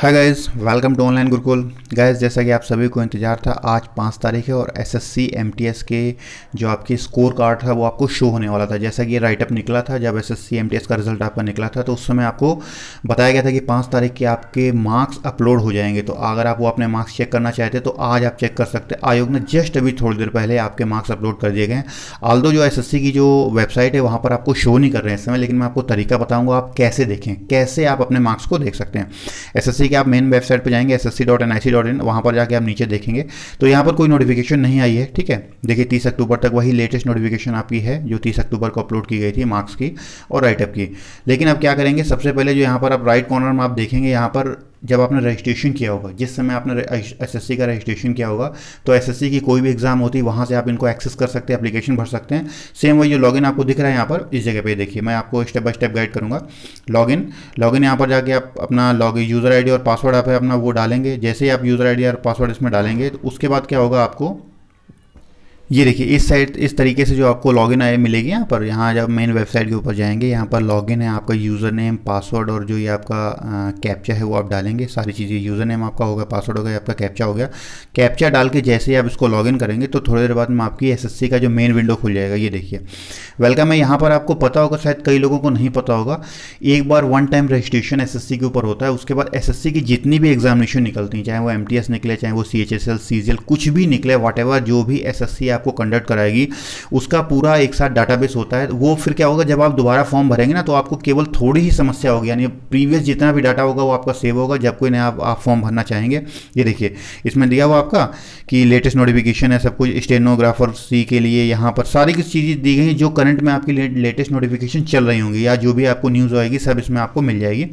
hi guys welcome to online Gurukul guys जैसा कि आप सभी को इंतज़ार था आज पाँच तारीख है और एसएससी एमटीएस के जो आपके स्कोर कार्ड था वो आपको शो होने वाला था जैसा कि ये राइटअप निकला था जब एसएससी एमटीएस का रिजल्ट आपका निकला था तो उस समय आपको बताया गया था कि पाँच तारीख के आपके मार्क्स अपलोड हो जाएंगे तो अगर आप वो अपने मार्क्स चेक करना चाहते तो आज आप चेक कर सकते आयोग ने जस्ट अभी थोड़ी देर पहले आपके मार्क्स अपलोड कर दिए गए आल जो एस की जो वेबसाइट है वहाँ पर आपको शो नहीं कर रहे हैं इस समय लेकिन मैं आपको तरीका बताऊँगा आप कैसे देखें कैसे आप अपने मार्क्स को देख सकते हैं एस कि आप मेन वेबसाइट पर जाएंगे S S C dot dot in पर जाकर आप नीचे देखेंगे तो यहां पर कोई नोटिफिकेशन नहीं आई है ठीक है देखिए तीस अक्टूबर तक वही लेटेस्ट नोटिफिकेशन आपकी है जो तीस अक्टूबर को अपलोड की गई थी मार्क्स की और राइटअप की लेकिन अब क्या करेंगे सबसे पहले जो यहां पर आप राइट कॉर्नर में आप देखेंगे यहां पर जब आपने रजिस्ट्रेशन किया होगा जिस समय आपने एसएससी का रजिस्ट्रेशन किया होगा तो एसएससी की कोई भी एग्ज़ाम होती है वहाँ से आप इनको एक्सेस कर सकते हैं एप्लीकेशन भर सकते हैं सेम वही जो लॉगिन आपको दिख रहा है यहाँ पर इस जगह पे देखिए मैं आपको स्टेप बाय स्टेप गाइड करूँगा लॉगिन लॉगिन यहाँ पर जाके आप अपना लॉग यूज़र आई और पासवर्ड आप अपना वो डालेंगे जैसे ही आप यूज़र आई और पासवर्ड इसमें डालेंगे तो उसके बाद क्या होगा आपको ये देखिए इस साइड इस तरीके से जो आपको लॉगिन आई मिलेगी यहाँ पर यहाँ जब मेन वेबसाइट के ऊपर जाएंगे यहाँ पर लॉगिन है आपका यूज़र नेम पासवर्ड और जो ये आपका कैप्चा है वो आप डालेंगे सारी चीज़ें यूज़र नेम आपका होगा पासवर्ड होगा आपका कैप्चा हो गया कैप्चा डाल के जैसे ही आप इसको लॉगिन करेंगे तो थोड़ी देर बाद में आपकी एस का जो मेन विंडो खुल जाएगा ये देखिए वेलकम है यहाँ पर आपको पता होगा शायद कई लोगों को नहीं पता होगा एक बार वन टाइम रजिस्ट्रेशन एस के ऊपर होता है उसके बाद एस की जितनी भी एग्जामिनेशन निकलती हैं चाहे वो एम निकले चाहे वो सी एच कुछ भी निकले वाट जो भी एस आपको कंडक्ट कराएगी उसका पूरा एक साथ डाटाबेस होता है वो फिर क्या होगा जब आप दोबारा फॉर्म भरेंगे ना तो आपको केवल थोड़ी ही समस्या होगी यानी प्रीवियस जितना भी डाटा होगा वो आपका सेव होगा जब कोई नया आप, फॉर्म भरना चाहेंगे ये देखिए इसमें दिया हुआ आपका कि लेटेस्ट नोटिफिकेशन है सब कुछ स्टेनोग्राफर सी के लिए यहाँ पर सारी कुछ चीज़ें दी गई हैं जो करंट में आपकी लेटेस्ट नोटिफिकेशन चल रही होंगी या जो भी आपको न्यूज़ आएगी सब इसमें आपको मिल जाएगी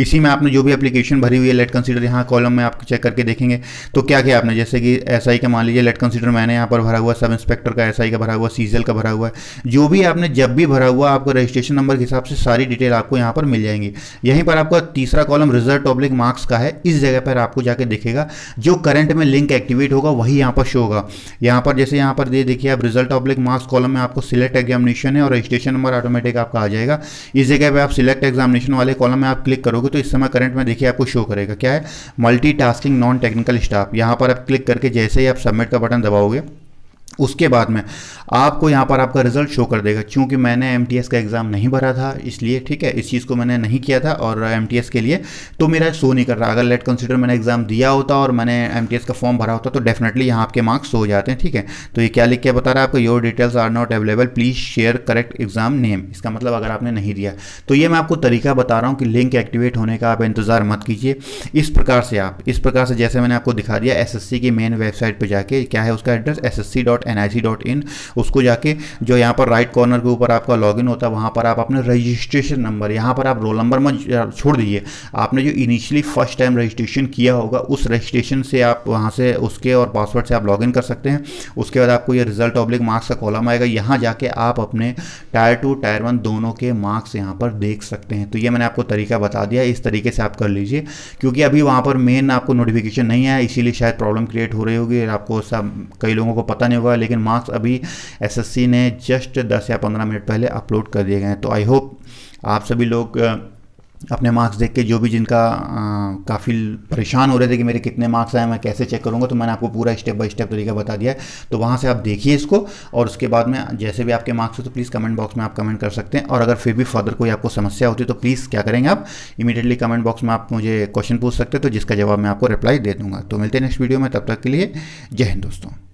इसी में आपने जो भी एप्लीकेशन भरी हुई है लेट कंसीडर यहाँ कॉलम में आप चेक करके देखेंगे तो क्या क्या आपने जैसे कि एस का मान लीजिए लेट कंसीडर मैंने यहाँ पर भरा हुआ सब इंस्पेक्टर का एस का भरा हुआ सीजल का भरा हुआ है जो भी आपने जब भी भरा हुआ आपको रजिस्ट्रेशन नंबर के हिसाब से सारी डिटेल आपको यहाँ पर मिल जाएंगी यहीं पर आपका तीसरा कॉलम रिजल्ट ऑब्लिक मार्क्स का है इस जगह पर आपको जाके देखेगा जो करंट में लिंक एक्टिवेट होगा वही यहाँ पर शो होगा यहाँ पर जैसे यहाँ पर ये देखिए आप रिजल्ट ऑब्लिक मार्क्स कॉलम में आपको सिलेक्ट एग्जामिनेशन है और रजिस्ट्रेशन नंबर ऑटोमेटिक आपका आ जाएगा इस जगह पर आप सिलेक्ट एग्जामिनेशन वाले कॉलम में आप क्लिक करोगे करोगे तो इस समय करंट में देखिए आपको शो करेगा क्या है मल्टीटास्किंग नॉन टेक्निकल स्टाफ यहाँ पर आप क्लिक करके जैसे ही आप सबमिट का बटन दबाओगे उसके बाद में आपको यहाँ पर आपका रिजल्ट शो कर देगा क्योंकि मैंने एम का एग्ज़ाम नहीं भरा था इसलिए ठीक है इस चीज़ को मैंने नहीं किया था और एम के लिए तो मेरा शो नहीं कर रहा अगर लेट कंसिडर मैंने एग्ज़ाम दिया होता और मैंने एम का फॉर्म भरा होता तो डेफिनेटली यहाँ आपके मार्क्स हो जाते हैं ठीक है तो ये क्या लिख के बता रहा है आपको your details are not available please share correct exam name इसका मतलब अगर आपने नहीं दिया तो ये मैं आपको तरीका बता रहा हूँ कि लिंक एक्टिवेट होने का आप इंतज़ार मत कीजिए इस प्रकार से आप इस प्रकार से जैसे मैंने आपको दिखा दिया एस की मेन वेबसाइट पर जाके क्या है उसका address S S C dot dot dot in उसको जाके जो यहाँ पर राइट कॉर्नर के ऊपर आपका लॉगिन होता है वहाँ पर आप अपने रजिस्ट्रेशन नंबर यहाँ पर आप रोल नंबर मत छोड़ दीजिए आपने जो इनिशियली फर्स्ट टाइम रजिस्ट्रेशन किया होगा उस रजिस्ट्रेशन से आप वहाँ से उसके और पासवर्ड से आप लॉगिन कर सकते हैं उसके बाद आपको ये रिजल्ट ऑब्लिक मार्क्स का कॉलम आएगा यहाँ जाके आप अपने टायर टू टायर वन दोनों के मार्क्स यहाँ पर देख सकते हैं तो ये मैंने आपको तरीका बता दिया इस तरीके से आप कर लीजिए क्योंकि अभी वहाँ पर मेन आपको नोटिफिकेशन नहीं आया इसीलिए शायद प्रॉब्लम क्रिएट हो रही होगी आपको सब कई लोगों को पता नहीं होगा हुआ लेकिन मार्क्स अभी एसएससी ने जस्ट 10 या 15 मिनट पहले अपलोड कर दिए गए हैं तो आई होप आप सभी लोग अपने मार्क्स देख के जो भी जिनका काफ़ी परेशान हो रहे थे कि मेरे कितने मार्क्स आए मैं कैसे चेक करूँगा तो मैंने आपको पूरा स्टेप बाय स्टेप तरीका बता दिया है तो वहाँ से आप देखिए इसको और उसके बाद में जैसे भी आपके मार्क्स हो तो प्लीज़ कमेंट बॉक्स में आप कमेंट कर सकते हैं और अगर फिर भी फर्दर कोई आपको समस्या होती तो प्लीज़ क्या करेंगे आप इमीडिएटली कमेंट बॉक्स में आप मुझे क्वेश्चन पूछ सकते हैं तो जिसका जवाब मैं आपको रिप्लाई दे दूँगा तो मिलते हैं नेक्स्ट वीडियो में तब तक के लिए जय हिंद दोस्तों